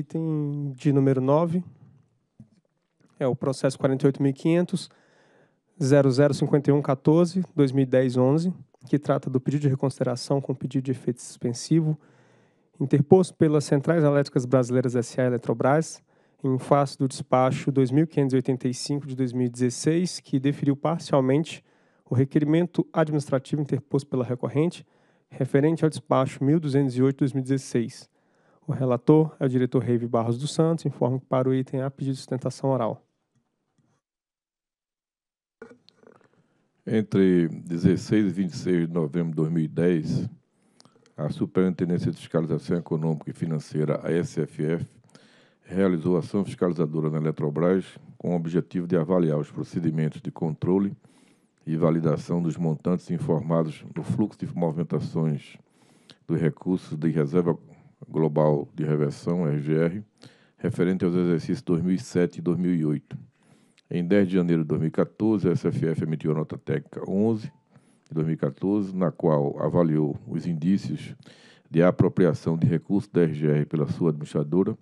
Item de número 9 é o processo 48500005114 que trata do pedido de reconsideração com pedido de efeito suspensivo, interposto pelas Centrais Elétricas Brasileiras S.A. Eletrobras, em face do despacho 2585 de 2016, que deferiu parcialmente o requerimento administrativo interposto pela recorrente, referente ao despacho 1208 de 2016, o relator é o diretor Reive Barros dos Santos. informa que para o item A, pedido de sustentação oral. Entre 16 e 26 de novembro de 2010, a Superintendência de Fiscalização Econômica e Financeira, a SFF, realizou ação fiscalizadora na Eletrobras com o objetivo de avaliar os procedimentos de controle e validação dos montantes informados no fluxo de movimentações dos recursos de reserva Global de Reversão, RGR, referente aos exercícios 2007 e 2008. Em 10 de janeiro de 2014, a SFF emitiu a nota técnica 11 de 2014, na qual avaliou os indícios de apropriação de recursos da RGR pela sua administradora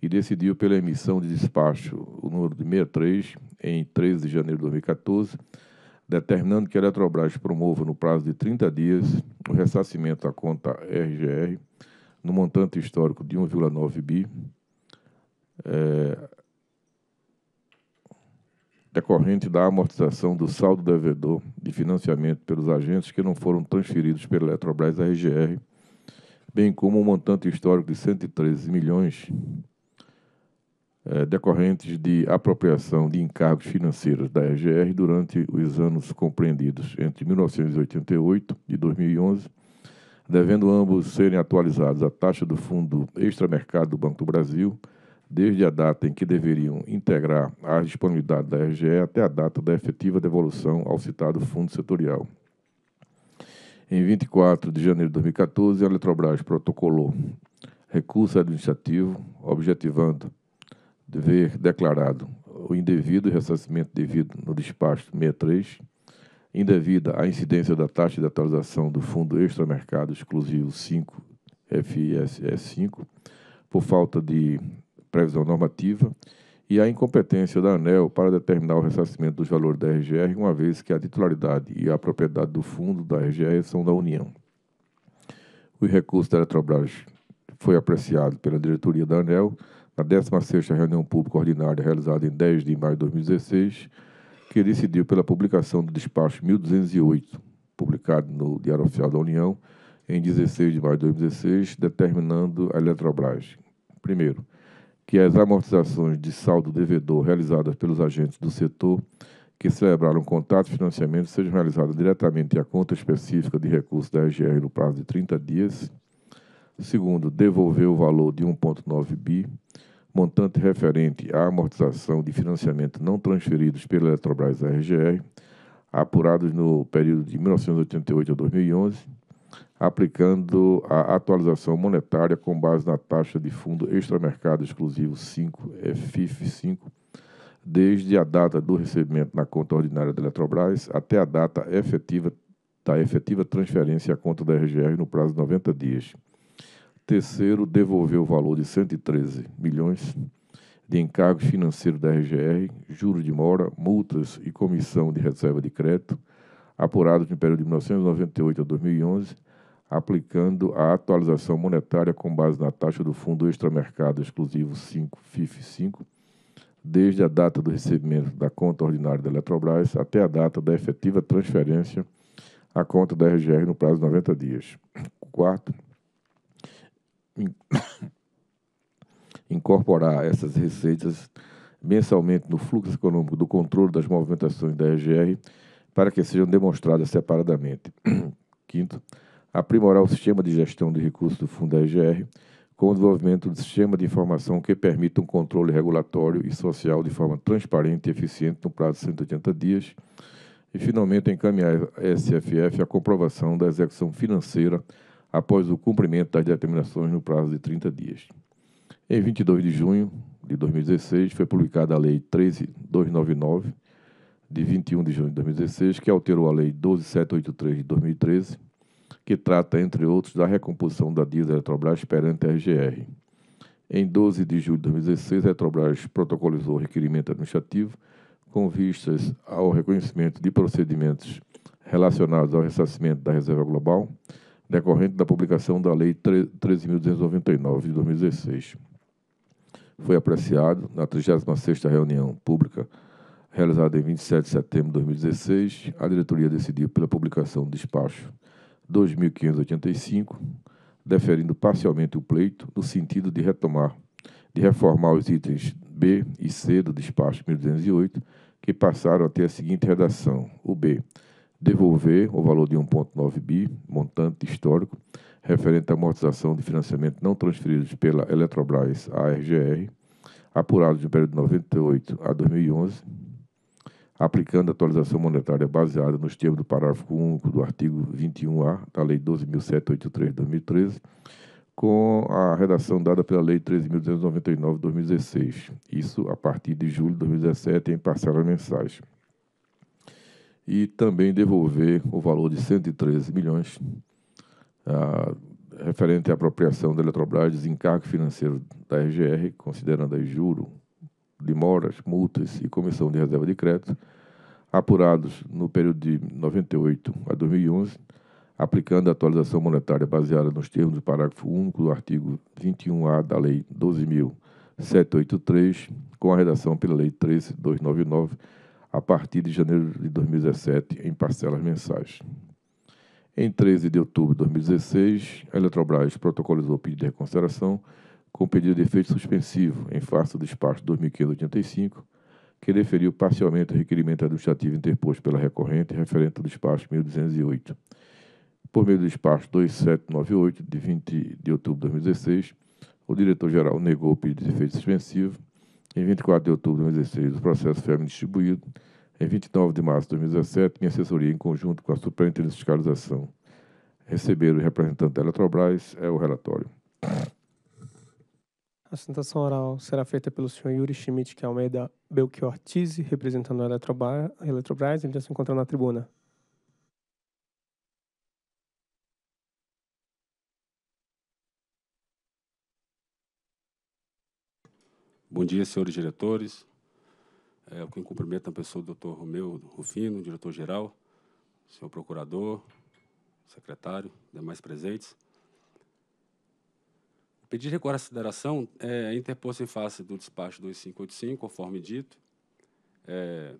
e decidiu pela emissão de despacho o número de 63 em 13 de janeiro de 2014, determinando que a Eletrobras promova no prazo de 30 dias o ressarcimento à conta RGR no montante histórico de 1,9 bi, é, decorrente da amortização do saldo devedor de financiamento pelos agentes que não foram transferidos pela Eletrobras à RGR, bem como o um montante histórico de 113 milhões é, decorrentes de apropriação de encargos financeiros da RGR durante os anos compreendidos entre 1988 e 2011 devendo ambos serem atualizados à taxa do fundo extramercado do Banco do Brasil, desde a data em que deveriam integrar a disponibilidade da RGE até a data da efetiva devolução ao citado fundo setorial. Em 24 de janeiro de 2014, a Eletrobras protocolou recurso administrativo, objetivando dever declarado o indevido ressarcimento devido no despacho 63, indevida à incidência da taxa de atualização do Fundo Extramercado Exclusivo 5, FSE5, por falta de previsão normativa, e a incompetência da ANEL para determinar o ressarcimento dos valores da RGR, uma vez que a titularidade e a propriedade do fundo da RGR são da União. Os recursos da Eletrobras foi apreciado pela diretoria da ANEL na 16ª reunião pública ordinária realizada em 10 de maio de 2016, que decidiu pela publicação do despacho 1208, publicado no Diário Oficial da União em 16 de maio de 2016, determinando a Eletrobras, primeiro, que as amortizações de saldo devedor realizadas pelos agentes do setor que celebraram contrato de financiamento sejam realizadas diretamente à conta específica de recursos da RGR no prazo de 30 dias. Segundo, devolver o valor de 1,9 bi montante referente à amortização de financiamento não transferidos pela Eletrobras à RGR, apurados no período de 1988 a 2011, aplicando a atualização monetária com base na taxa de fundo extramercado exclusivo 5, FIF 5, desde a data do recebimento na conta ordinária da Eletrobras até a data efetiva da efetiva transferência à conta da RGR no prazo de 90 dias Terceiro, devolver o valor de 113 milhões de encargos financeiros da RGR, juros de mora, multas e comissão de reserva de crédito, apurados no período de 1998 a 2011, aplicando a atualização monetária com base na taxa do Fundo Extramercado Exclusivo 5, FIF 5, desde a data do recebimento da conta ordinária da Eletrobras até a data da efetiva transferência à conta da RGR no prazo de 90 dias. Quarto, incorporar essas receitas mensalmente no fluxo econômico do controle das movimentações da EGR para que sejam demonstradas separadamente. Quinto, aprimorar o sistema de gestão de recursos do Fundo da EGR com o desenvolvimento do sistema de informação que permita um controle regulatório e social de forma transparente e eficiente no prazo de 180 dias. E, finalmente, encaminhar a SFF a comprovação da execução financeira após o cumprimento das determinações no prazo de 30 dias. Em 22 de junho de 2016, foi publicada a Lei 13299, de 21 de junho de 2016, que alterou a Lei 12783 de 2013, que trata, entre outros, da recomposição da dívida Eletrobras perante a RGR. Em 12 de julho de 2016, a Eletrobras protocolizou o requerimento administrativo com vistas ao reconhecimento de procedimentos relacionados ao ressarcimento da reserva global decorrente da publicação da Lei 13.299 de 2016. Foi apreciado na 36ª reunião pública realizada em 27 de setembro de 2016, a diretoria decidiu pela publicação do despacho 2.585, deferindo parcialmente o pleito no sentido de retomar, de reformar os itens B e C do despacho 1208, que passaram a ter a seguinte redação: o B devolver o valor de 1,9 bi, montante histórico, referente à amortização de financiamento não transferidos pela Eletrobras à RGR, apurados no período de 98 a 2011, aplicando a atualização monetária baseada nos termos do parágrafo único do artigo 21A da Lei 12.783 de 2013, com a redação dada pela Lei 13.299 de 2016, isso a partir de julho de 2017 em parcelas mensais e também devolver o valor de 113 milhões ah, referente à apropriação da Eletrobras, desencargo financeiro da RGR, considerando aí juro, demoras, multas e comissão de reserva de crédito, apurados no período de 98 a 2011, aplicando a atualização monetária baseada nos termos do parágrafo único do artigo 21A da Lei 12.783, com a redação pela Lei 13.299, a partir de janeiro de 2017 em parcelas mensais. Em 13 de outubro de 2016, a Eletrobras protocolizou o pedido de reconsideração com pedido de efeito suspensivo em face do despacho 2585, que deferiu parcialmente o requerimento administrativo interposto pela recorrente referente ao despacho 1208. Por meio do despacho 2798, de 20 de outubro de 2016, o diretor-geral negou o pedido de efeito suspensivo em 24 de outubro de 2016, o processo foi distribuído. Em 29 de março de 2017, minha assessoria, em conjunto com a Superintendência de Fiscalização, receberam o representante da Eletrobras, é o relatório. A sustentação oral será feita pelo senhor Yuri Schmidt, que é Almeida Belchior Tise, representando a Eletrobras, ele já se encontra na tribuna. Bom dia, senhores diretores. É, eu cumprimento a pessoa o Dr. Romeu Rufino, diretor-geral, senhor procurador, secretário, demais presentes. O pedido de reconsideração é, é interposto em face do despacho 2585, conforme dito. É,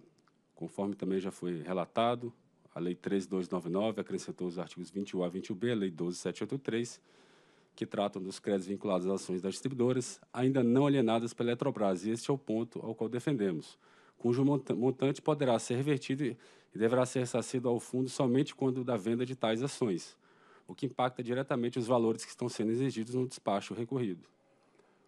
conforme também já foi relatado, a Lei 13299 acrescentou os artigos 21A e 21B, a Lei 12783, que tratam dos créditos vinculados às ações das distribuidoras, ainda não alienadas pela Eletrobras, e este é o ponto ao qual defendemos, cujo montante poderá ser revertido e deverá ser ressarcido ao fundo somente quando da venda de tais ações, o que impacta diretamente os valores que estão sendo exigidos no despacho recorrido.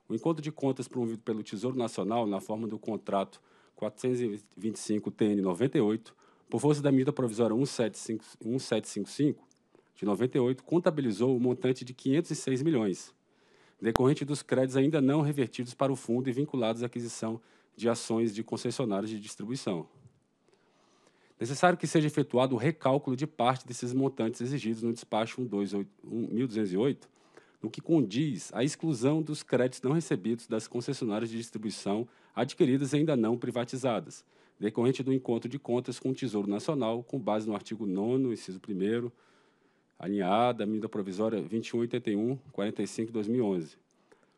O encontro de contas promovido pelo Tesouro Nacional, na forma do contrato 425-TN98, por força da medida provisória 1755, de 98 contabilizou o um montante de 506 milhões, decorrente dos créditos ainda não revertidos para o fundo e vinculados à aquisição de ações de concessionários de distribuição. Necessário que seja efetuado o recálculo de parte desses montantes exigidos no despacho 1208, no que condiz à exclusão dos créditos não recebidos das concessionárias de distribuição adquiridas e ainda não privatizadas, decorrente do encontro de contas com o Tesouro Nacional, com base no artigo 9 inciso 1 alinhada à medida provisória 2181 45 2011.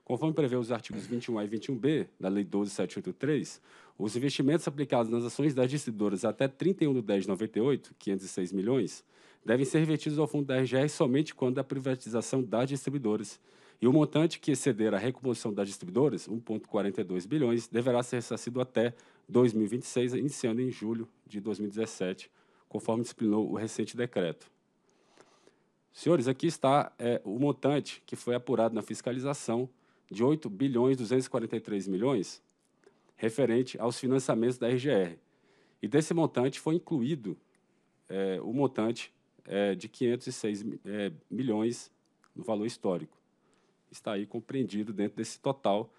Conforme prevê os artigos 21A e 21B da Lei 12783, os investimentos aplicados nas ações das distribuidoras até 31 de 10 de 98, 506 milhões, devem ser revertidos ao fundo da RGR somente quando da privatização das distribuidoras, e o montante que exceder a recomposição das distribuidoras, 1,42 bilhões, deverá ser ressarcido até 2026, iniciando em julho de 2017, conforme disciplinou o recente decreto. Senhores, aqui está é, o montante que foi apurado na fiscalização de 8 bilhões 243 milhões referente aos financiamentos da RGR. E desse montante foi incluído é, o montante é, de 506 é, milhões no valor histórico. Está aí compreendido dentro desse total.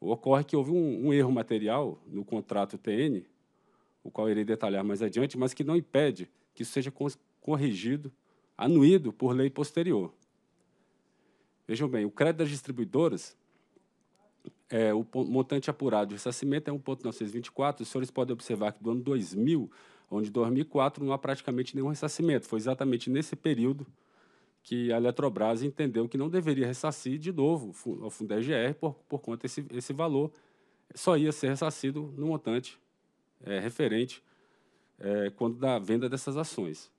Ocorre que houve um, um erro material no contrato TN, o qual irei detalhar mais adiante, mas que não impede que isso seja corrigido anuído por lei posterior. Vejam bem, o crédito das distribuidoras, é, o montante apurado de ressarcimento é 1,924. Os senhores podem observar que do ano 2000, onde 2004 não há praticamente nenhum ressarcimento. Foi exatamente nesse período que a Eletrobras entendeu que não deveria ressarcir de novo ao Fundegr por, por conta desse esse valor. Só ia ser ressarcido no montante é, referente é, quando da venda dessas ações.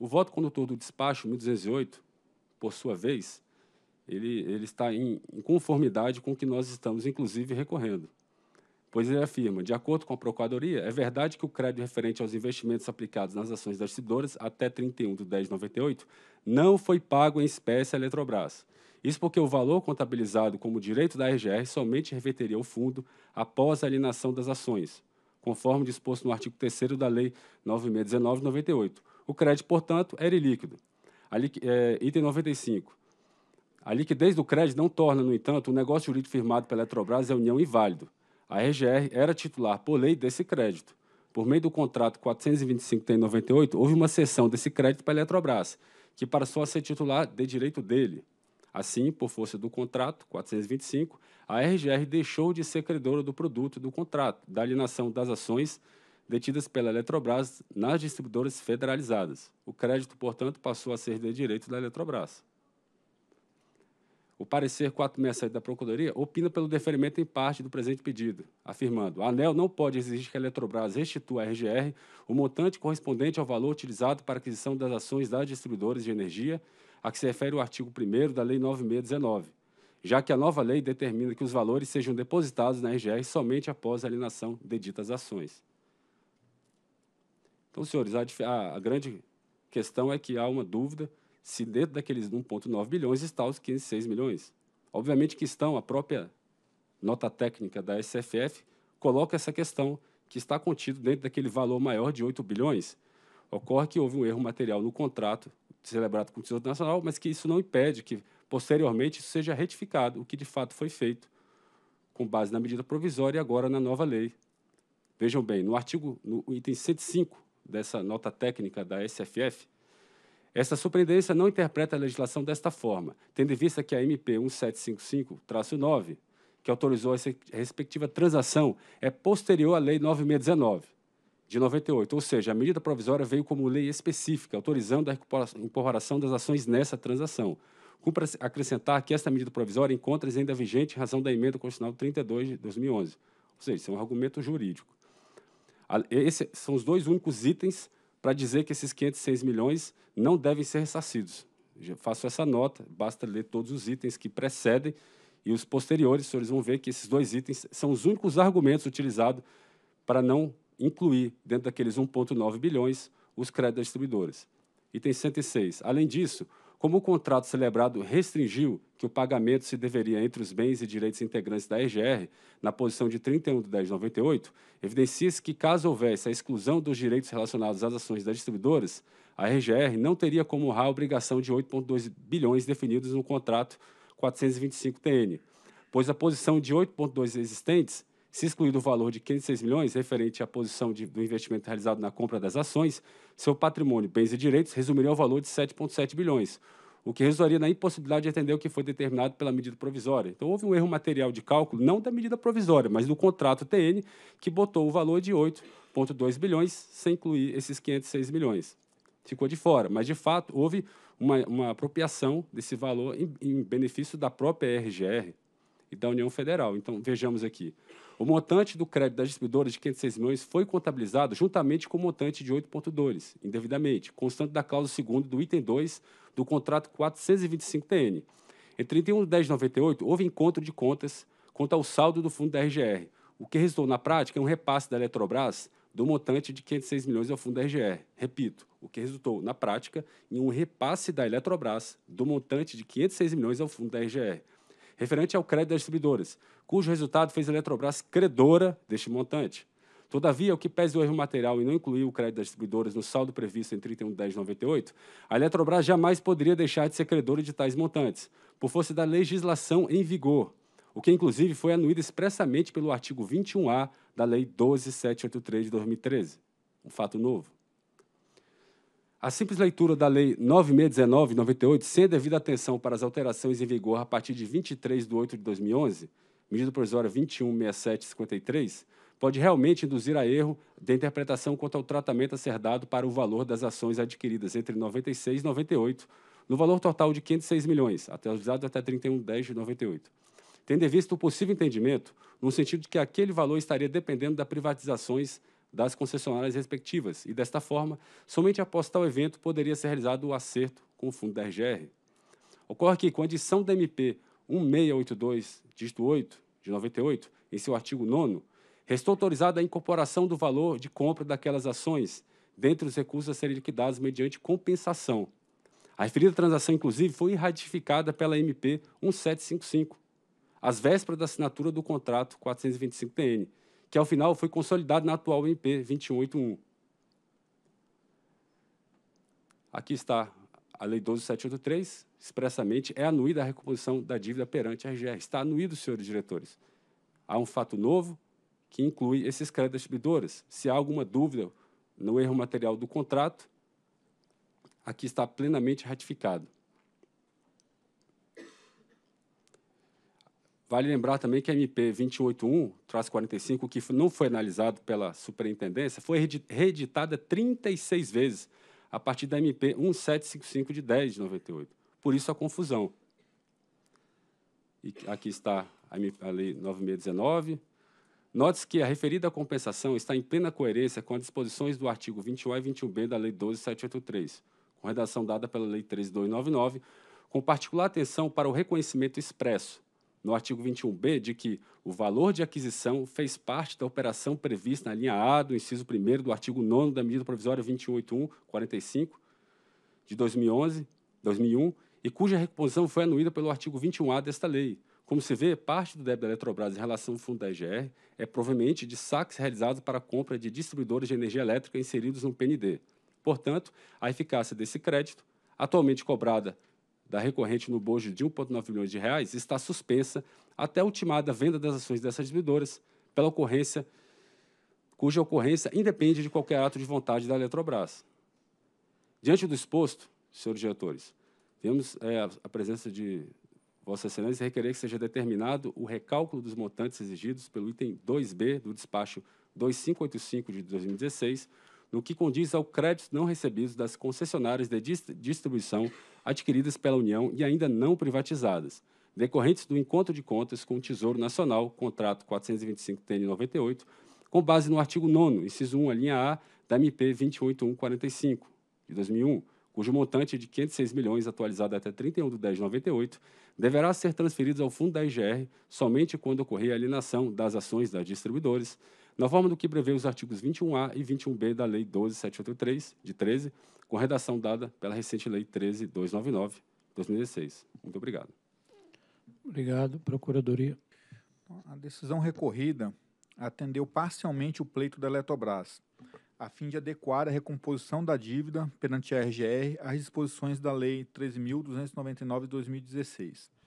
O voto condutor do despacho 1208, por sua vez, ele, ele está em, em conformidade com o que nós estamos, inclusive, recorrendo. Pois ele afirma, de acordo com a Procuradoria, é verdade que o crédito referente aos investimentos aplicados nas ações das seguradoras até 31 de 10 de 98 não foi pago em espécie à Eletrobras. Isso porque o valor contabilizado como direito da RGR somente reverteria o fundo após a alienação das ações, conforme disposto no artigo 3 da Lei 9619 98, o crédito, portanto, era é ilíquido. A, é, item 95. A liquidez do crédito não torna, no entanto, o negócio jurídico firmado pela Eletrobras e a União inválido. A RGR era titular, por lei, desse crédito. Por meio do contrato 425-98, houve uma cessão desse crédito para a Eletrobras, que passou a ser titular de direito dele. Assim, por força do contrato 425, a RGR deixou de ser credora do produto do contrato, da alienação das ações detidas pela Eletrobras nas distribuidoras federalizadas. O crédito, portanto, passou a ser de direito da Eletrobras. O parecer 467 da Procuradoria opina pelo deferimento em parte do presente pedido, afirmando: a ANEL não pode exigir que a Eletrobras restitua à RGR o montante correspondente ao valor utilizado para aquisição das ações das distribuidoras de energia, a que se refere o artigo 1 da Lei 9619, já que a nova lei determina que os valores sejam depositados na RGR somente após a alienação de ditas ações. Então, senhores, a, a, a grande questão é que há uma dúvida se dentro daqueles 1,9 bilhões está os 15,6 milhões. Obviamente que estão, a própria nota técnica da SFF coloca essa questão que está contido dentro daquele valor maior de 8 bilhões. Ocorre que houve um erro material no contrato celebrado com o Tesouro Nacional, mas que isso não impede que, posteriormente, isso seja retificado, o que de fato foi feito, com base na medida provisória e agora na nova lei. Vejam bem, no artigo, no item 105 dessa nota técnica da SFF, essa superintendência não interpreta a legislação desta forma, tendo em vista que a MP 1755-9, que autorizou essa respectiva transação, é posterior à Lei 9619 de 98, ou seja, a medida provisória veio como lei específica, autorizando a incorporação das ações nessa transação. Cumpre acrescentar que esta medida provisória encontra-se ainda vigente em razão da emenda constitucional 32 de 2011. Ou seja, isso é um argumento jurídico. Esses são os dois únicos itens para dizer que esses 506 milhões não devem ser ressarcidos. Já faço essa nota, basta ler todos os itens que precedem e os posteriores, os senhores vão ver que esses dois itens são os únicos argumentos utilizados para não incluir dentro daqueles 1,9 bilhões os créditos das distribuidoras. Item 106. Além disso, como o contrato celebrado restringiu que o pagamento se deveria entre os bens e direitos integrantes da RGR, na posição de 31 de 10 de 98, evidencia-se que, caso houvesse a exclusão dos direitos relacionados às ações das distribuidoras, a RGR não teria como honrar a obrigação de 8,2 bilhões definidos no contrato 425-TN, pois a posição de 8,2 existentes se excluído o valor de 506 milhões referente à posição de, do investimento realizado na compra das ações, seu patrimônio, bens e direitos resumiria ao valor de 7,7 bilhões, o que resultaria na impossibilidade de atender o que foi determinado pela medida provisória. Então, houve um erro material de cálculo, não da medida provisória, mas do contrato TN, que botou o valor de 8,2 bilhões, sem incluir esses 506 milhões. Ficou de fora, mas de fato houve uma, uma apropriação desse valor em, em benefício da própria RGR e da União Federal. Então, vejamos aqui. O montante do crédito das distribuidoras de 506 milhões foi contabilizado juntamente com o montante de 8,2, indevidamente, constante da cláusula 2 do item 2 do contrato 425-TN. Em 31 de 10 de 98, houve encontro de contas quanto ao saldo do fundo da RGR, o que resultou na prática em é um repasse da Eletrobras do montante de 506 milhões ao fundo da RGR. Repito, o que resultou na prática em um repasse da Eletrobras do montante de 506 milhões ao fundo da RGR. Referente ao crédito das distribuidoras, cujo resultado fez a Eletrobras credora deste montante. Todavia, o que pese o erro material e não incluir o crédito das distribuidoras no saldo previsto em 31 de 10 de 98, a Eletrobras jamais poderia deixar de ser credora de tais montantes, por força da legislação em vigor, o que inclusive foi anuído expressamente pelo artigo 21A da Lei 12783 de 2013. Um fato novo. A simples leitura da Lei 9619 98, sem devida atenção para as alterações em vigor a partir de 23 de 8 de 2011, medida provisória 216753, pode realmente induzir a erro de interpretação quanto ao tratamento a ser dado para o valor das ações adquiridas entre 96 e 98, no valor total de 506 milhões, atualizado até 31 10 de 98. Tendo em vista o possível entendimento, no sentido de que aquele valor estaria dependendo das privatizações das concessionárias respectivas, e desta forma, somente após tal evento poderia ser realizado o acerto com o fundo da RGR. Ocorre que, com a adição da MP 1682, dígito 8, de 98, em seu artigo 9, restou autorizada a incorporação do valor de compra daquelas ações dentre os recursos a serem liquidados mediante compensação. A referida transação, inclusive, foi ratificada pela MP 1755, às vésperas da assinatura do contrato 425-TN, que, ao final, foi consolidado na atual MP 2181. Aqui está a Lei 12783 expressamente é anuída a recomposição da dívida perante a RGR. Está anuído, senhores diretores. Há um fato novo que inclui esses créditos distribuidoras. Se há alguma dúvida no erro material do contrato, aqui está plenamente ratificado. Vale lembrar também que a MP 281-45, que não foi analisado pela superintendência, foi reeditada 36 vezes a partir da MP 1755 de 10 de 98. Por isso a confusão. E aqui está a Lei 9619. Note-se que a referida compensação está em plena coerência com as disposições do artigo 21 e 21b da Lei 12783, com redação dada pela Lei 13299, com particular atenção para o reconhecimento expresso, no artigo 21b, de que o valor de aquisição fez parte da operação prevista na linha A do inciso 1 do artigo 9 da medida provisória 28145 de 2011, 2001 e cuja recomposição foi anuída pelo artigo 21A desta lei. Como se vê, parte do débito da Eletrobras em relação ao fundo da EGR é proveniente de saques realizados para a compra de distribuidores de energia elétrica inseridos no PND. Portanto, a eficácia desse crédito, atualmente cobrada da recorrente no bojo de 1,9 milhões de reais está suspensa até a ultimada venda das ações dessas distribuidoras pela ocorrência cuja ocorrência independe de qualquer ato de vontade da Eletrobras. Diante do exposto, senhores diretores, temos é, a presença de Vossa Excelência requerer que seja determinado o recálculo dos montantes exigidos pelo item 2B do despacho 2585 de 2016, no que condiz ao crédito não recebido das concessionárias de distribuição adquiridas pela União e ainda não privatizadas, decorrentes do encontro de contas com o Tesouro Nacional, contrato 425-TN98, com base no artigo 9 inciso 1, linha A, da MP 28145, de 2001, cujo montante de 506 milhões, atualizado até 31 de 10 de 98, deverá ser transferido ao fundo da IGR somente quando ocorrer a alienação das ações das distribuidoras, na forma do que prevê os artigos 21A e 21B da Lei 12783, de 13, com redação dada pela recente Lei 13299, 2016. Muito obrigado. Obrigado, Procuradoria. A decisão recorrida atendeu parcialmente o pleito da Eletrobras, a fim de adequar a recomposição da dívida perante a RGR às disposições da Lei 13.299 de 2016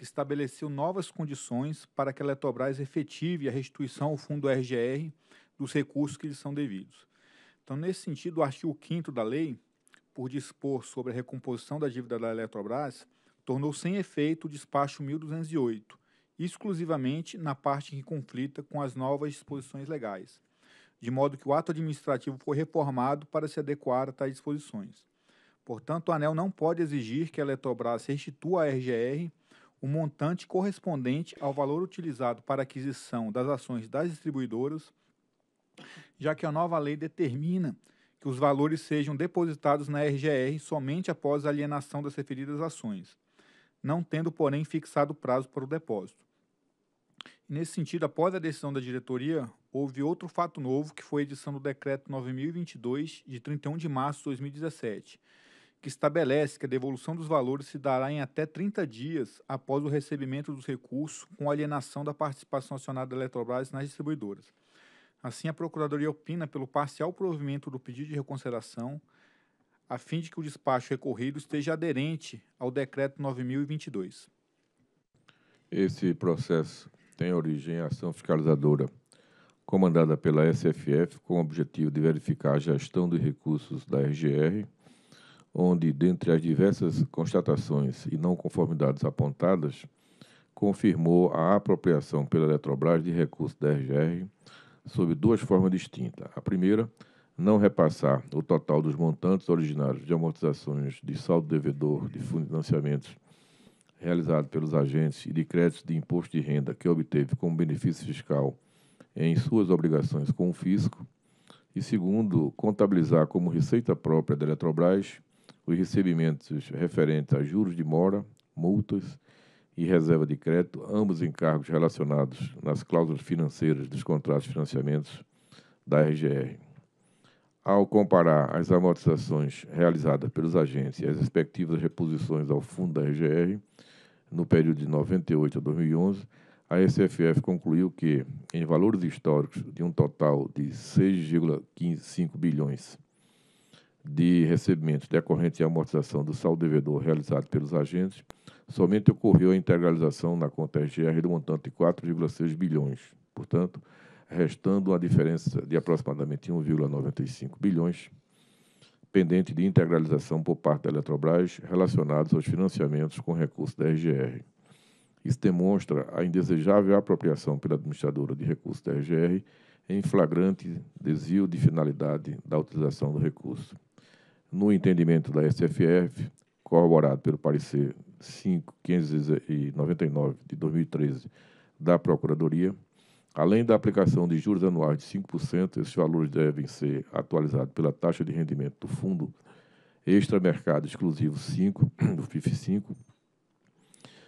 que estabeleceu novas condições para que a Eletrobras efetive a restituição ao fundo RGR dos recursos que lhes são devidos. Então, nesse sentido, o artigo 5 da lei, por dispor sobre a recomposição da dívida da Eletrobras, tornou sem efeito o despacho 1208, exclusivamente na parte que conflita com as novas disposições legais, de modo que o ato administrativo foi reformado para se adequar a tais disposições. Portanto, o ANEL não pode exigir que a Eletrobras restitua a RGR o montante correspondente ao valor utilizado para aquisição das ações das distribuidoras, já que a nova lei determina que os valores sejam depositados na RGR somente após a alienação das referidas ações, não tendo, porém, fixado prazo para o depósito. Nesse sentido, após a decisão da diretoria, houve outro fato novo, que foi a edição do Decreto 9022, de 31 de março de 2017, que estabelece que a devolução dos valores se dará em até 30 dias após o recebimento dos recursos com alienação da participação acionada da Eletrobras nas distribuidoras. Assim, a Procuradoria opina pelo parcial provimento do pedido de reconsideração, a fim de que o despacho recorrido esteja aderente ao Decreto 9022. Esse processo tem origem em ação fiscalizadora comandada pela SFF com o objetivo de verificar a gestão de recursos da RGR onde, dentre as diversas constatações e não conformidades apontadas, confirmou a apropriação pela Eletrobras de recursos da RGR sob duas formas distintas. A primeira, não repassar o total dos montantes originários de amortizações de saldo devedor de financiamentos realizados pelos agentes e de créditos de imposto de renda que obteve como benefício fiscal em suas obrigações com o fisco. E segundo, contabilizar como receita própria da Eletrobras os recebimentos referentes a juros de mora, multas e reserva de crédito, ambos encargos relacionados nas cláusulas financeiras dos contratos de financiamentos da RGR. Ao comparar as amortizações realizadas pelos agentes e as respectivas reposições ao fundo da RGR, no período de 98 a 2011, a SFF concluiu que, em valores históricos de um total de 6,5 bilhões de recebimentos decorrentes de amortização do saldo devedor realizado pelos agentes, somente ocorreu a integralização na conta RGR do montante de 4,6 bilhões. Portanto, restando a diferença de aproximadamente 1,95 bilhões pendente de integralização por parte da Eletrobras relacionados aos financiamentos com recursos da RGR. Isso demonstra a indesejável apropriação pela administradora de recursos da RGR em flagrante desvio de finalidade da utilização do recurso no entendimento da SFF, corroborado pelo parecer 5.599 de 2013 da Procuradoria, além da aplicação de juros anuais de 5%, esses valores devem ser atualizados pela taxa de rendimento do fundo extramercado exclusivo 5, do FIF 5,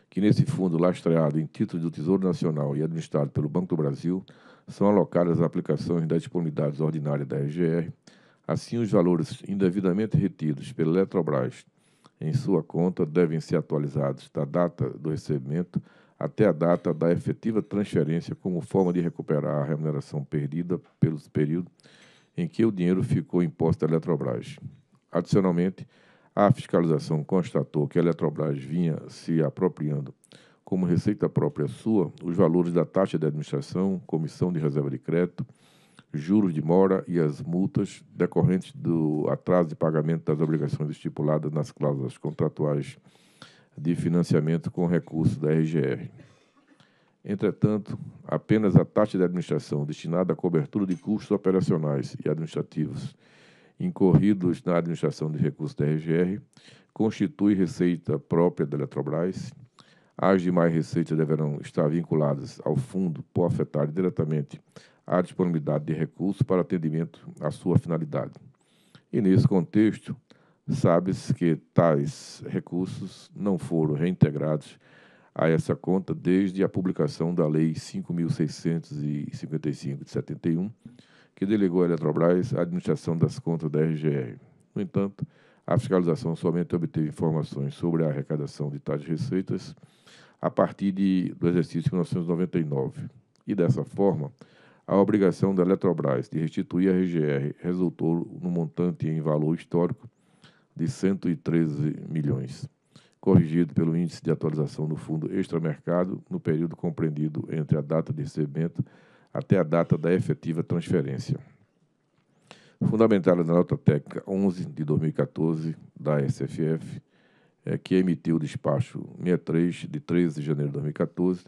que nesse fundo lastreado em títulos do Tesouro Nacional e administrado pelo Banco do Brasil, são alocadas as aplicações das disponibilidades ordinárias da RGR, Assim, os valores indevidamente retidos pela Eletrobras em sua conta devem ser atualizados da data do recebimento até a data da efetiva transferência como forma de recuperar a remuneração perdida pelo período em que o dinheiro ficou imposto à Eletrobras. Adicionalmente, a fiscalização constatou que a Eletrobras vinha se apropriando como receita própria sua os valores da taxa de administração, comissão de reserva de crédito, juros de mora e as multas decorrentes do atraso de pagamento das obrigações estipuladas nas cláusulas contratuais de financiamento com recursos da RGR. Entretanto, apenas a taxa de administração destinada à cobertura de custos operacionais e administrativos incorridos na administração de recursos da RGR constitui receita própria da Eletrobras. As demais receitas deverão estar vinculadas ao fundo por afetar diretamente a disponibilidade de recursos para atendimento à sua finalidade. E nesse contexto, sabe-se que tais recursos não foram reintegrados a essa conta desde a publicação da Lei 5.655 de 71, que delegou à Eletrobras a administração das contas da RGR. No entanto, a fiscalização somente obteve informações sobre a arrecadação de tais receitas a partir de, do exercício 1999. E dessa forma, a obrigação da Eletrobras de restituir a RGR resultou no montante em valor histórico de 113 milhões, corrigido pelo índice de atualização do fundo extramercado no período compreendido entre a data de recebimento até a data da efetiva transferência. Fundamentada na nota técnica 11 de 2014 da SFF, é, eh, que emitiu o despacho 63 de 13 de janeiro de 2014,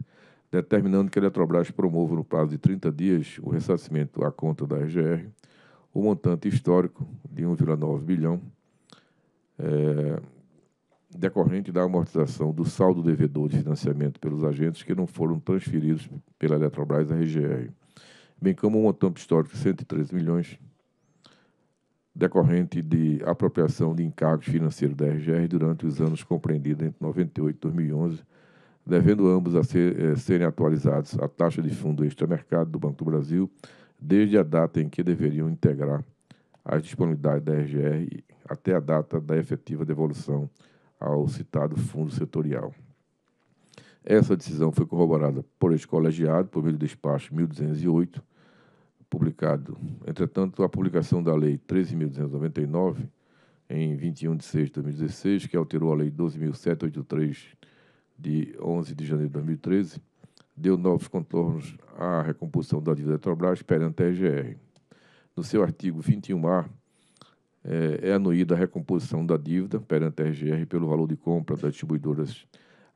determinando que a Eletrobras promova no prazo de 30 dias o ressarcimento à conta da RGR, o montante histórico de 1,9 bilhão é, decorrente da amortização do saldo devedor de financiamento pelos agentes que não foram transferidos pela Eletrobras à RGR, bem como um montante histórico de 103 milhões decorrente de apropriação de encargos financeiros da RGR durante os anos compreendidos entre 98 e 2011, devendo ambos a ser, eh, serem atualizados a taxa de fundo extramercado do Banco do Brasil desde a data em que deveriam integrar as disponibilidades da RGR até a data da efetiva devolução ao citado fundo setorial. Essa decisão foi corroborada por este colegiado por meio do despacho 1208, publicado. Entretanto, a publicação da Lei 13.299, em 21 de 6 de 2016, que alterou a Lei 12.783 de 11 de janeiro de 2013, deu novos contornos à recomposição da dívida Petrobras perante a EGR. No seu artigo 21A, é, eh, é anuída a recomposição da dívida perante a RGR pelo valor de compra das distribuidoras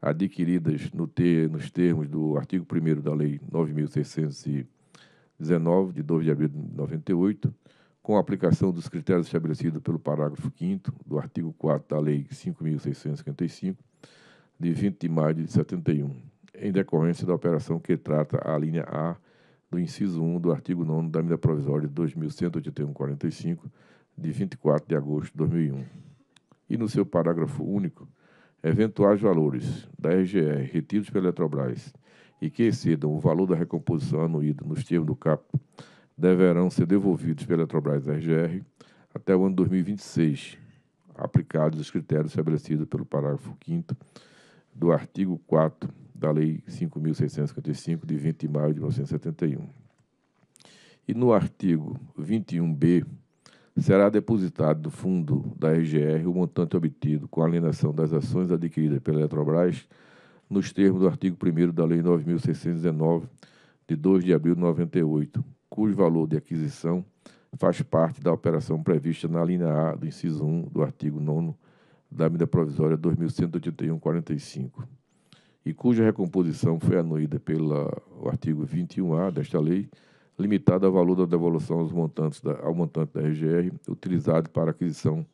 adquiridas no ter, nos termos do artigo 1 da Lei 9.619, de 2 de abril de 98, com a aplicação dos critérios estabelecidos pelo parágrafo 5 do artigo 4 da Lei 5.655, de 20 de maio de 71, em decorrência da operação que trata a linha A do inciso 1 do artigo 9 da medida provisória 2181-45, de 24 de agosto de 2001. E no seu parágrafo único, eventuais valores da RGR retidos pela Eletrobras e que excedam o valor da recomposição anuída nos termos do CAP deverão ser devolvidos pela Eletrobras RGR até o ano 2026, aplicados os critérios estabelecidos pelo parágrafo 5 do artigo 4 da Lei 5.655, de 20 de maio de 1971. E no artigo 21b, será depositado do fundo da RGR o montante obtido com a alienação das ações adquiridas pela Eletrobras nos termos do artigo 1 da Lei 9.619, de 2 de abril de 98, cujo valor de aquisição faz parte da operação prevista na linha A do inciso 1 do artigo 9 da medida provisória 2181-45 e cuja recomposição foi anuída pelo artigo 21A desta lei, limitada ao valor da devolução aos montantes da, ao montante da RGR utilizado para aquisição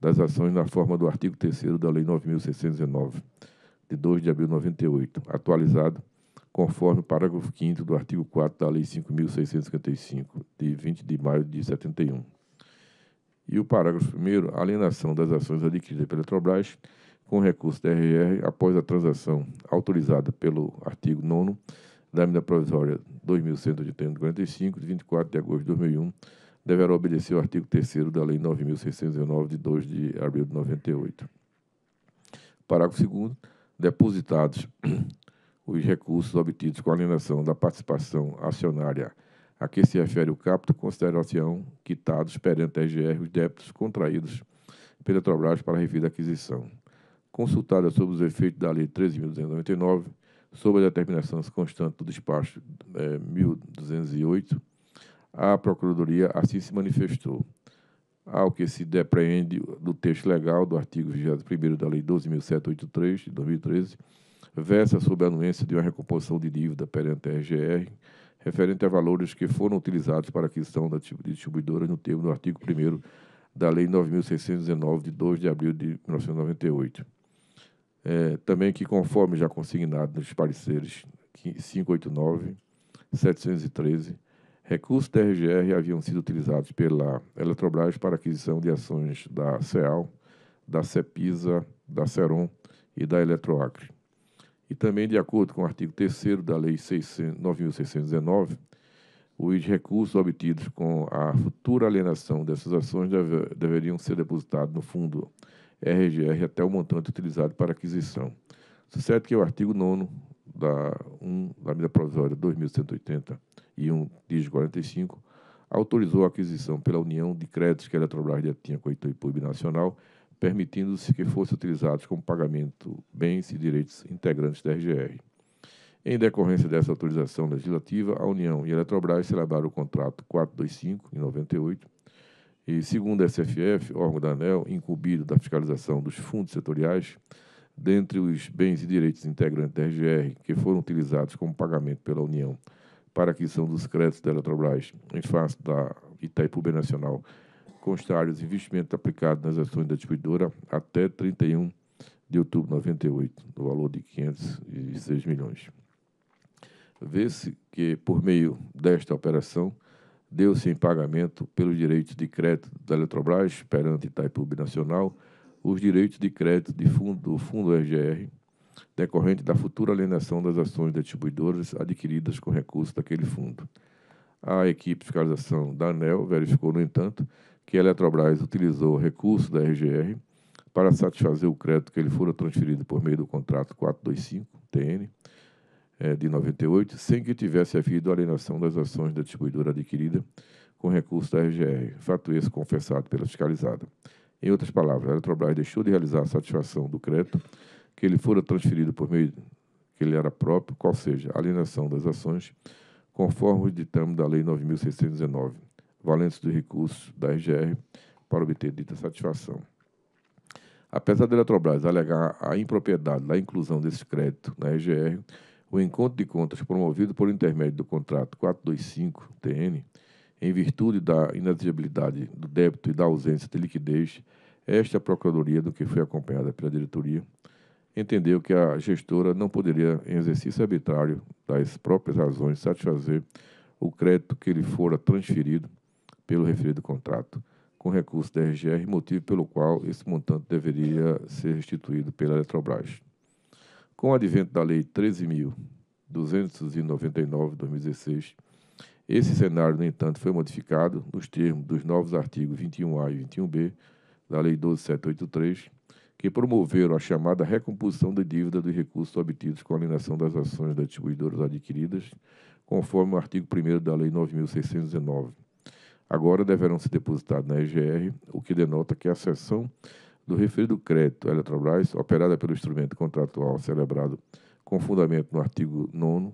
das ações na forma do artigo 3 da Lei 9.619, de 2 de abril de 98, atualizado conforme o parágrafo 5 do artigo 4 da Lei 5.655, de 20 de maio de 71. E o parágrafo 1 alienação das ações adquiridas pela Petrobras com recurso da após a transação autorizada pelo artigo 9 da medida provisória 2145 de 24 de agosto de 2001 deverá obedecer ao artigo 3 da Lei 9.619, de 2 de abril de 98. Parágrafo 2 Depositados os recursos obtidos com alienação da participação acionária a que se refere o capto, consideração quitados perante a SGR os débitos contraídos pela Petrobras para a da aquisição. Consultada sobre os efeitos da Lei 13.299, sobre a determinação constante do despacho é, eh, 1208, a Procuradoria assim se manifestou. Ao que se depreende do texto legal do artigo 21 da Lei 12.783, de 2013, versa sobre a anuência de uma recomposição de dívida perante a RGR referente a valores que foram utilizados para aquisição da distribuidora no termo do artigo 1 da Lei 9.619, de 2 de abril de 1998. É, também que, conforme já consignado nos pareceres 589, 713, recursos da RGR haviam sido utilizados pela Eletrobras para aquisição de ações da CEAL, da CEPISA, da CEROM e da Eletroacre e também, de acordo com o artigo 3 da Lei 9.619, os recursos obtidos com a futura alienação dessas ações deve, deveriam ser depositados no fundo RGR até o montante utilizado para aquisição. Sucede que é o artigo 9 da, 1, da medida provisória 2180 e 1, dígito 45, autorizou a aquisição pela União de créditos que a Eletrobras tinha com a Ituipu Nacional permitindo-se que fossem utilizados como pagamento bens e direitos integrantes da RGR. Em decorrência dessa autorização legislativa, a União e a Eletrobras celebraram o contrato 425, em 98, e, segundo a SFF, órgão da ANEL, incumbido da fiscalização dos fundos setoriais, dentre os bens e direitos integrantes da RGR que foram utilizados como pagamento pela União para aquisição dos créditos da Eletrobras em face da Itaipu Nacional constar os investimentos aplicados nas ações da distribuidora até 31 de outubro de 98, no valor de 506 milhões. Vê-se que, por meio desta operação, deu-se em pagamento pelos direitos de crédito da Eletrobras perante Itaipu Binacional os direitos de crédito de fundo, do Fundo RGR, decorrente da futura alienação das ações da distribuidora adquiridas com recursos daquele fundo. A equipe de fiscalização da ANEL verificou, no entanto, que a Eletrobras utilizou recurso da RGR para satisfazer o crédito que ele fora transferido por meio do contrato 425-TN é, eh, de 98, sem que tivesse havido alienação das ações da distribuidora adquirida com recurso da RGR, fato esse confessado pela fiscalizada. Em outras palavras, a Eletrobras deixou de realizar a satisfação do crédito que ele fora transferido por meio que ele era próprio, qual seja, alienação das ações, conforme o ditame da Lei 9.619, valendo-se dos recursos da RGR para obter dita satisfação. Apesar da Eletrobras alegar a impropriedade da inclusão desse crédito na RGR, o encontro de contas promovido por intermédio do contrato 425-TN, em virtude da inexigibilidade do débito e da ausência de liquidez, esta Procuradoria, do que foi acompanhada pela diretoria, entendeu que a gestora não poderia, em exercício arbitrário das próprias razões, satisfazer o crédito que lhe fora transferido pelo referido contrato com recurso da RGR, motivo pelo qual esse montante deveria ser restituído pela Eletrobras. Com o advento da Lei 13.299-2016, esse cenário, no entanto, foi modificado nos termos dos novos artigos 21A e 21B da Lei 12783, que promoveram a chamada recomposição da dívida dos recursos obtidos com a alienação das ações das distribuidoras adquiridas, conforme o artigo 1 da Lei 9619 agora deverão ser depositados na EGR, o que denota que a cessão do referido crédito à Eletrobras, operada pelo instrumento contratual celebrado com fundamento no artigo 9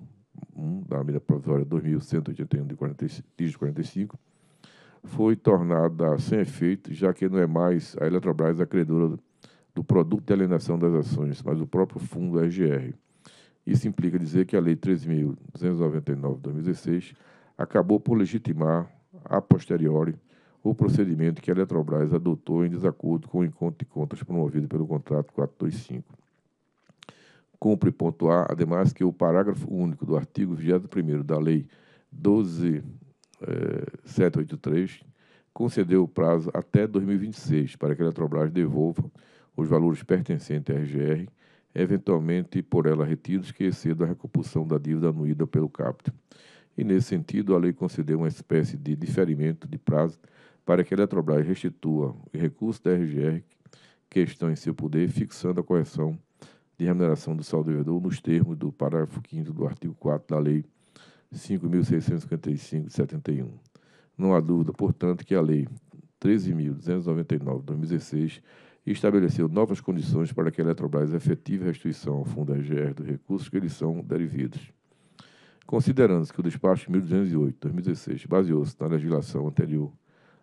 1 da medida provisória 2181 de 45, 45, foi tornada sem efeito, já que não é mais a Eletrobras a credora do produto de alienação das ações, mas o próprio fundo RGR. Isso implica dizer que a Lei 13.299 de 2016 acabou por legitimar a posteriori o procedimento que a Eletrobras adotou em desacordo com o encontro de contas promovido pelo contrato 425. Cumpre pontuar, ademais, que o parágrafo único do artigo 21 da Lei 12783 eh, concedeu o prazo até 2026 para que a Eletrobras devolva os valores pertencentes à RGR, eventualmente por ela retidos que excedam a recuperação da dívida anuída pelo CAPT e, nesse sentido, a lei concedeu uma espécie de diferimento de prazo para que a Eletrobras restitua os recursos da RGR que estão em seu poder, fixando a correção de remuneração do saldo devedor nos termos do parágrafo 5 do artigo 4 da Lei 5.655 de 71. Não há dúvida, portanto, que a Lei 13.299 de 2016 estabeleceu novas condições para que a Eletrobras efetive a restituição ao Fundo RGR dos recursos que lhe são derivados. Considerando-se que o despacho 1208 2016 baseou-se na legislação anterior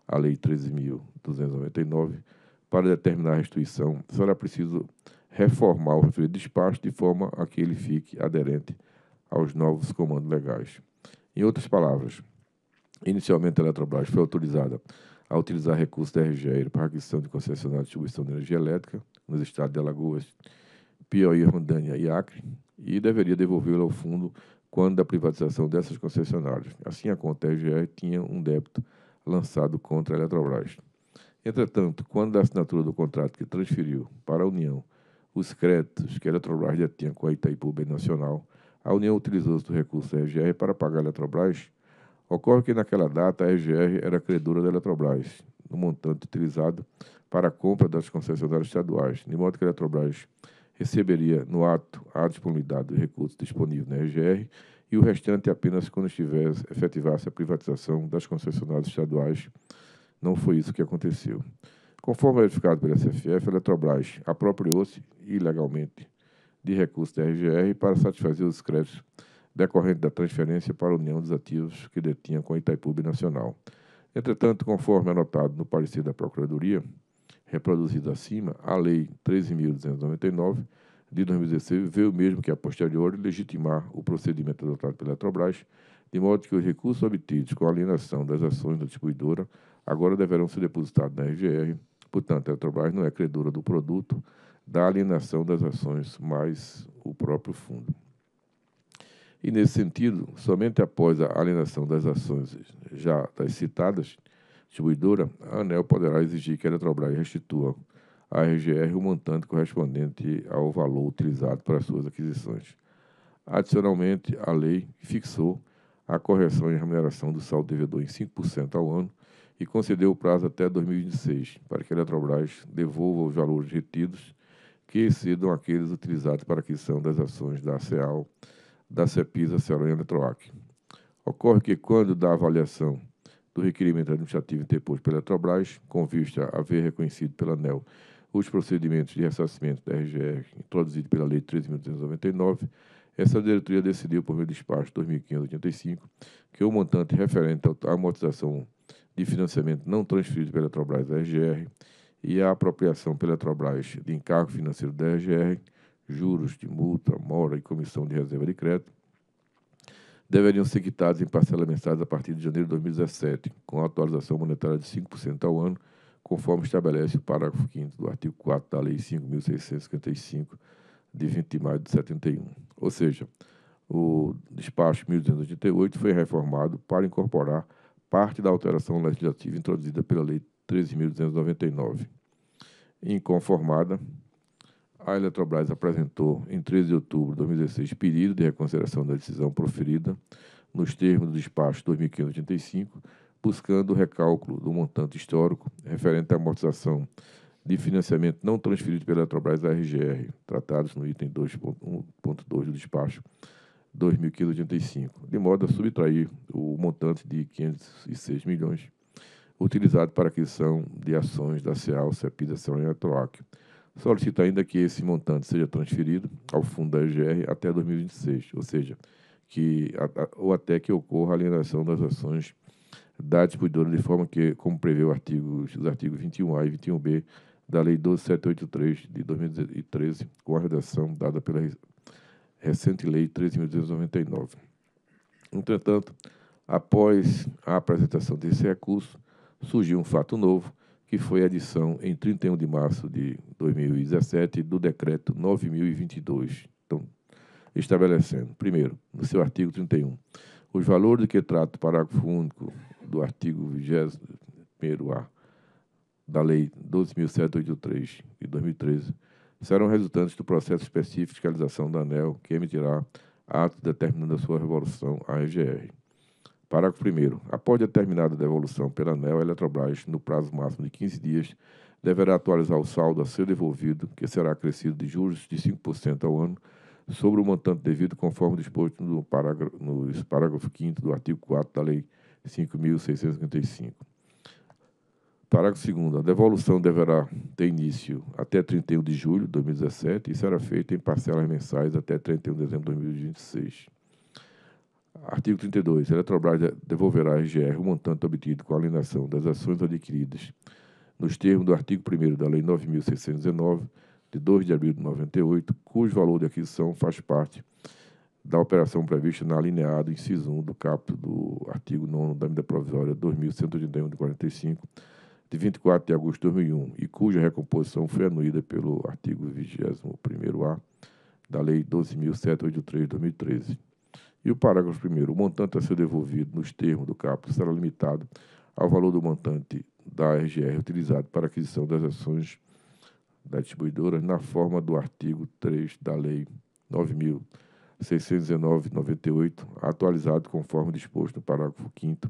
à Lei 13.299, para determinar a restituição, será preciso reformar o referido despacho de forma a que ele fique aderente aos novos comandos legais. Em outras palavras, inicialmente a Eletrobras foi autorizada a utilizar recursos da RGE para aquisição de concessionária de distribuição de energia elétrica nos estados de Alagoas, Piauí, Rondônia e Acre, e deveria devolvê-la ao fundo quando da privatização dessas concessionárias. Assim, a Contege tinha um débito lançado contra a Eletrobras. Entretanto, quando da assinatura do contrato que transferiu para a União os créditos que a Eletrobras tinha com a Itaipu Nacional, a União utilizou os recursos da EGR para pagar a Eletrobras. Ocorre que naquela data a EGR era credora da Eletrobras, no montante utilizado para a compra das concessionárias estaduais, de modo que a Eletrobras receberia no ato a disponibilidade de recursos disponíveis na RGR e o restante apenas quando estivesse efetivasse a privatização das concessionárias estaduais. Não foi isso que aconteceu. Conforme verificado pela SFF, a Eletrobras apropriou-se ilegalmente de recursos da RGR para satisfazer os créditos decorrentes da transferência para a União dos Ativos que detinha com a Itaipu Nacional. Entretanto, conforme anotado no parecer da Procuradoria, reproduzido acima, a Lei 13.299 de 2016 veio mesmo que, a posteriori, legitimar o procedimento adotado pela Petrobras, de modo que os recursos obtidos com a alienação das ações da distribuidora agora deverão ser depositados na RGR. Portanto, a Petrobras não é credora do produto da alienação das ações, mas o próprio fundo. E, nesse sentido, somente após a alienação das ações já das citadas, distribuidora, a ANEL poderá exigir que a Eletrobras restitua à RGR o montante correspondente ao valor utilizado para suas aquisições. Adicionalmente, a lei fixou a correção e remuneração do saldo devedor em 5% ao ano e concedeu o prazo até 2026 para que a Eletrobras devolva os valores retidos que excedam aqueles utilizados para aquisição das ações da CEAL, da CEPISA, Ceará e Eletroac. Ocorre que, quando da avaliação do requerimento administrativo interposto pela Eletrobras, com vista a ver reconhecido pela ANEL os procedimentos de ressarcimento da RGE introduzido pela Lei 13.299, essa diretoria decidiu, por meio do despacho 2.585, que o montante referente à amortização de financiamento não transferido pela Eletrobras à RGR e à apropriação pela Eletrobras de encargo financeiro da RGR, juros de multa, mora e comissão de reserva de crédito, deveriam ser quitados em parcelas mensais a partir de janeiro de 2017, com a atualização monetária de 5% ao ano, conforme estabelece o parágrafo 5 do artigo 4 da Lei 5.655, de 20 de maio de 71. Ou seja, o despacho 1288 foi reformado para incorporar parte da alteração legislativa introduzida pela Lei 13.299. Inconformada, a Eletrobras apresentou, em 13 de outubro de 2016, pedido de reconsideração da decisão proferida nos termos do despacho 2585, buscando o recálculo do montante histórico referente à amortização de financiamento não transferido pela Eletrobras à RGR, tratados no item 2.1.2 do despacho 2585, de modo a subtrair o montante de 506 milhões utilizado para aquisição de ações da CEAL, CEPID, Ação e Eletroac, Solicita ainda que esse montante seja transferido ao fundo da EGR até 2026, ou seja, que, ou até que ocorra a alienação das ações da distribuidora, de forma que, como prevê o artigo, os artigos 21A e 21B da Lei 12783 de 2013, com a redação dada pela recente Lei 13.299. Entretanto, após a apresentação desse recurso, surgiu um fato novo que foi a edição em 31 de março de 2017 do Decreto 9022. Então, estabelecendo, primeiro, no seu artigo 31, os valores de que trata o parágrafo único do artigo 21A da Lei 12.783 de 2013 serão resultantes do processo específico de fiscalização da ANEL, que emitirá ato determinando a sua revolução à EGR. Parágrafo 1. Após determinada devolução pela ANEL, a Eletrobras, no prazo máximo de 15 dias, deverá atualizar o saldo a ser devolvido, que será acrescido de juros de 5% ao ano, sobre o montante devido, conforme disposto no parágrafo, no parágrafo 5 do artigo 4 da Lei 5.655. Parágrafo 2. A devolução deverá ter início até 31 de julho de 2017 e será feita em parcelas mensais até 31 de dezembro de 2026. Artigo 32. A Eletrobras devolverá à RGR o montante obtido com a alienação das ações adquiridas nos termos do artigo 1 da Lei 9.619, de 2 de abril de 98, cujo valor de aquisição faz parte da operação prevista na alineado inciso 1 do caput do artigo 9 da medida provisória 2181 de 45, de 24 de agosto de 2001, e cuja recomposição foi anuída pelo artigo 21º-A da Lei 12.783 de 2013. E o parágrafo 1. O montante a ser devolvido nos termos do caput será limitado ao valor do montante da RGR utilizado para aquisição das ações da distribuidora na forma do artigo 3 da Lei 9.619-98, atualizado conforme disposto no parágrafo 5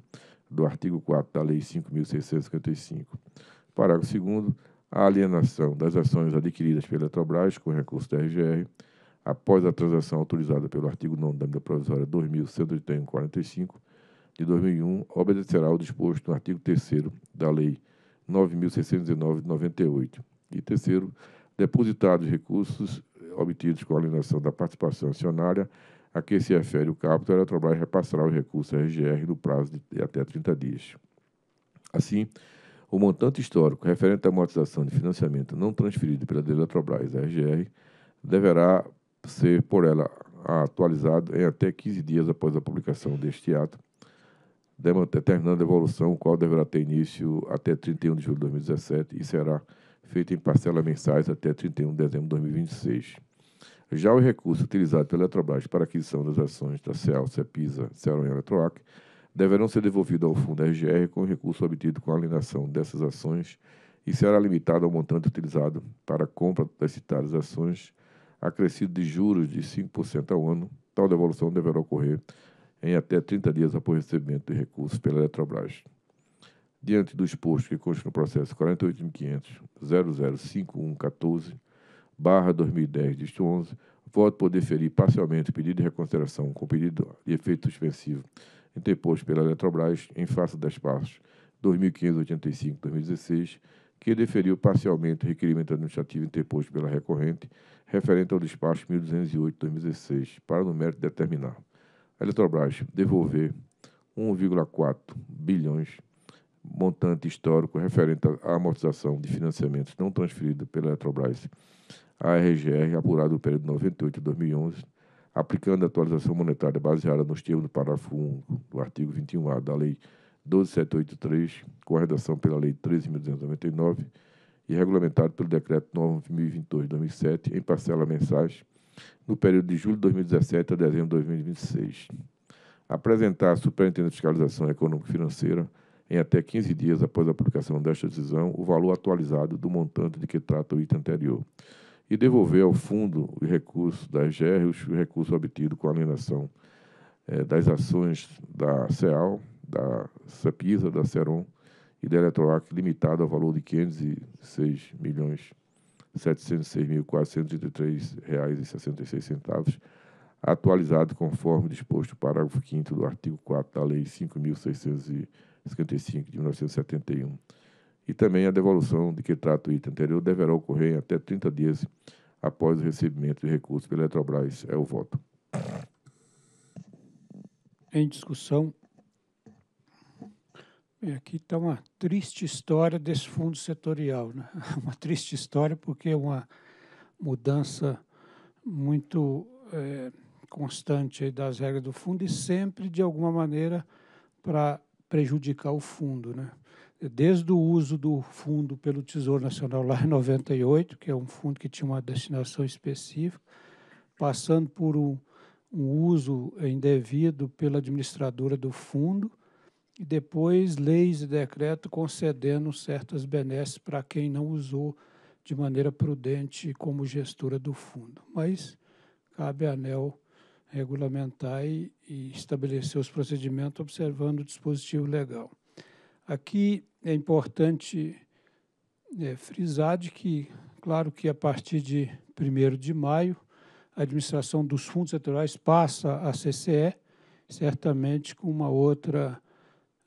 do artigo 4 da Lei 5.655. Parágrafo 2 a alienação das ações adquiridas pela Eletrobras com recurso da RGR após a transação autorizada pelo artigo 9 da medida provisória 2.145 de 2001, obedecerá ao disposto no artigo 3 da Lei 9.619 de 98. E terceiro, depositados recursos obtidos com a alienação da participação acionária a que se refere o capto, a Eletrobras repassará os recursos à RGR no prazo de, de até 30 dias. Assim, o montante histórico referente à amortização de financiamento não transferido pela Eletrobras à RGR deverá ser por ela atualizado em até 15 dias após a publicação deste ato, determinando a evolução, qual deverá ter início até 31 de julho de 2017 e será feito em parcelas mensais até 31 de dezembro de 2026. Já o recurso utilizado pela Eletrobras para aquisição das ações da CEAL, Cepisa, CEAL e Eletroac deverão ser devolvidos ao Fundo RGR com o recurso obtido com a alienação dessas ações e será limitado ao montante utilizado para a compra das citadas ações acrescido de juros de 5% ao ano, tal devolução deverá ocorrer em até 30 dias após o recebimento de recursos pela Eletrobras. Diante do exposto que consta no processo 48.500.005114, barra 2010, disto 11, voto por deferir parcialmente o pedido de reconsideração com pedido de efeito suspensivo interposto pela Eletrobras em face das partes 2.585-2016 que deferiu parcialmente o requerimento administrativo interposto pela recorrente, referente ao despacho 1208-2016, para no mérito determinar a Eletrobras devolver 1,4 bilhões montante histórico referente à amortização de financiamentos não transferidos pela Eletrobras à RGR, apurado no período 98 2011, aplicando a atualização monetária baseada nos termos do parágrafo 1 do artigo 21A da Lei 12783, com a redação pela Lei 13.299 e regulamentado pelo Decreto 9022-2007, em parcela mensais, no período de julho de 2017 a dezembro de 2026. Apresentar à Superintendência de Fiscalização Econômica e Financeira, em até 15 dias após a publicação desta decisão, o valor atualizado do montante de que trata o item anterior e devolver ao fundo o recurso da GR o recurso obtido com a alienação eh, das ações da CEAL da CEPISA, da Seron e da Eletroac, limitado ao valor de R$ 506 milhões. atualizado conforme disposto no parágrafo 5 do artigo 4 da Lei 5.655, de 1971. E também a devolução de que trata o item anterior deverá ocorrer em até 30 dias após o recebimento de recursos pela Eletrobras. É o voto. Em discussão, aqui está uma triste história desse fundo setorial. Né? Uma triste história porque é uma mudança muito é, constante das regras do fundo e sempre, de alguma maneira, para prejudicar o fundo. Né? Desde o uso do fundo pelo Tesouro Nacional lá em 98, que é um fundo que tinha uma destinação específica, passando por um, um uso indevido pela administradora do fundo, e depois leis e decreto concedendo certas benesses para quem não usou de maneira prudente como gestora do fundo. Mas cabe à ANEL regulamentar e, e estabelecer os procedimentos observando o dispositivo legal. Aqui é importante é, frisar de que, claro que a partir de 1 de maio, a administração dos fundos setoriais passa à CCE, certamente com uma outra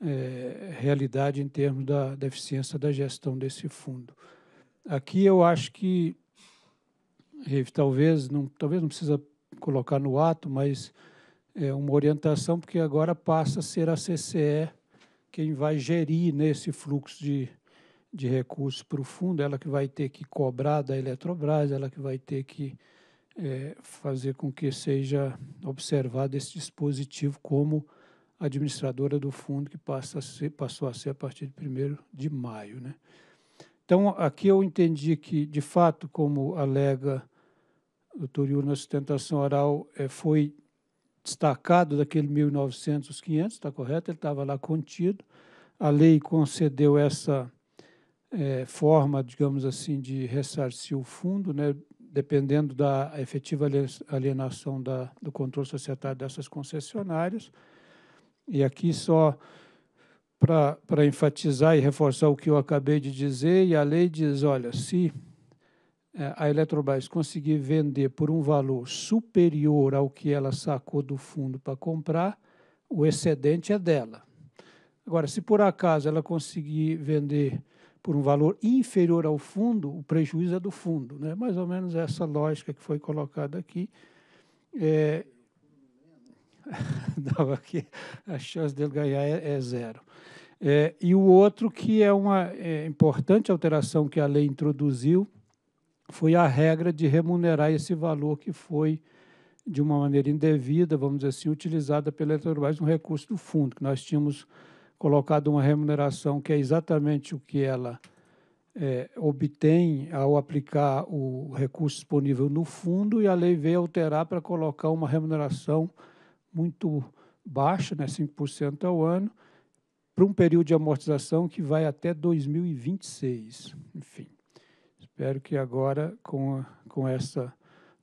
é, realidade em termos da, da eficiência da gestão desse fundo. Aqui eu acho que talvez não, talvez não precisa colocar no ato, mas é uma orientação, porque agora passa a ser a CCE quem vai gerir nesse fluxo de, de recursos para o fundo, ela que vai ter que cobrar da Eletrobras, ela que vai ter que é, fazer com que seja observado esse dispositivo como administradora do fundo, que passa a ser, passou a ser a partir de 1 de maio. Né? Então, aqui eu entendi que, de fato, como alega o doutor Yuri na sustentação oral, é, foi destacado daquele 1.900, os 500, está correto? Ele estava lá contido. A lei concedeu essa é, forma, digamos assim, de ressarcir o fundo, né, dependendo da efetiva alienação da, do controle societário dessas concessionárias. E aqui só para enfatizar e reforçar o que eu acabei de dizer, e a lei diz, olha, se é, a Eletrobras conseguir vender por um valor superior ao que ela sacou do fundo para comprar, o excedente é dela. Agora, se por acaso ela conseguir vender por um valor inferior ao fundo, o prejuízo é do fundo. Né? Mais ou menos essa lógica que foi colocada aqui. É, dava que a chance dele ganhar é, é zero. É, e o outro que é uma é, importante alteração que a lei introduziu foi a regra de remunerar esse valor que foi, de uma maneira indevida, vamos dizer assim, utilizada pela Eletrobras no recurso do fundo, que nós tínhamos colocado uma remuneração que é exatamente o que ela é, obtém ao aplicar o recurso disponível no fundo e a lei veio alterar para colocar uma remuneração muito baixa, né, 5% ao ano, para um período de amortização que vai até 2026. Enfim, espero que agora, com, a, com essa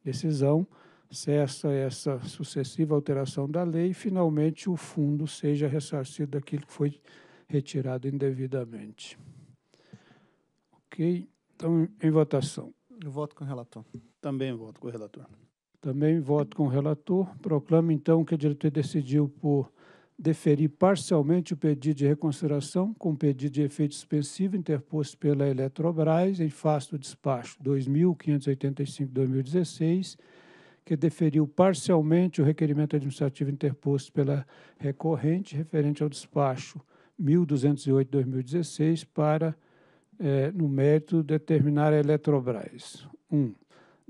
decisão, cessa essa sucessiva alteração da lei e, finalmente, o fundo seja ressarcido daquilo que foi retirado indevidamente. Ok? Então, em votação. Eu voto com o relator. Também voto com o relator. Também voto com o relator. Proclamo, então, que a diretoria decidiu por deferir parcialmente o pedido de reconsideração com pedido de efeito suspensivo interposto pela Eletrobras em face do despacho 2585-2016, que deferiu parcialmente o requerimento administrativo interposto pela recorrente referente ao despacho 1208-2016 para, é, no mérito, determinar a Eletrobras. 1. Um,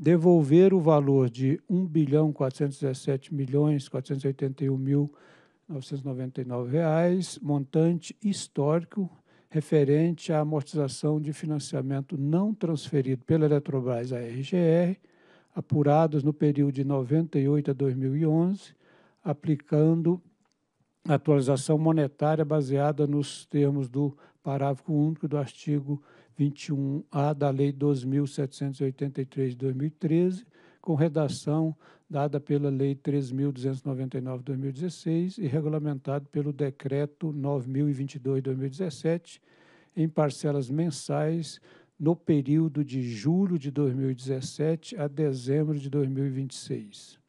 devolver o valor de 1 bilhão 417 milhões 481 mil 999 reais, montante histórico referente à amortização de financiamento não transferido pela Eletrobras à RGR, apurados no período de 98 a 2011, aplicando atualização monetária baseada nos termos do parágrafo único do artigo 21A da Lei 2783 de 2013, com redação dada pela Lei 3.299 de 2016 e regulamentado pelo Decreto 9022 de 2017, em parcelas mensais no período de julho de 2017 a dezembro de 2026.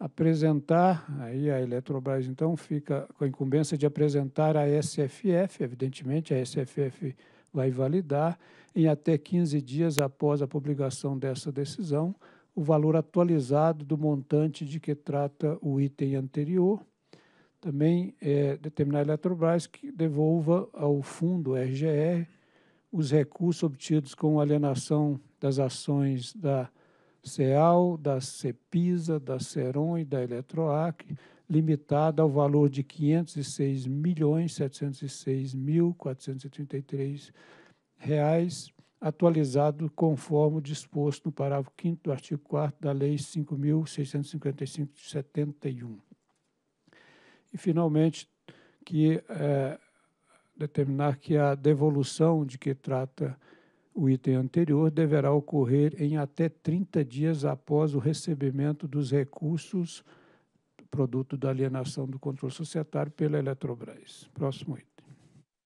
Apresentar, aí a Eletrobras então fica com a incumbência de apresentar a SFF, evidentemente a SFF vai validar, em até 15 dias após a publicação dessa decisão, o valor atualizado do montante de que trata o item anterior. Também é, determinar a Eletrobras que devolva ao fundo RGR os recursos obtidos com alienação das ações da CEAL, da CEPISA, da CERON e da Eletroac limitada ao valor de R$ milhões reais, atualizado conforme o disposto no parágrafo 5 do artigo 4 da Lei 5.655 de 71. E, finalmente, que é, determinar que a devolução de que trata o item anterior deverá ocorrer em até 30 dias após o recebimento dos recursos produto da alienação do controle societário pela Eletrobras. Próximo item.